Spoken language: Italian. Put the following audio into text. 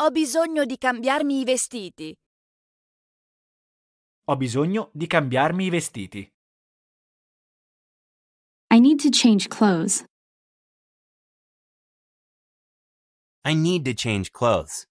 Ho bisogno di cambiarmi i vestiti. Ho bisogno di cambiarmi i vestiti. I need to change clothes. I need to change clothes.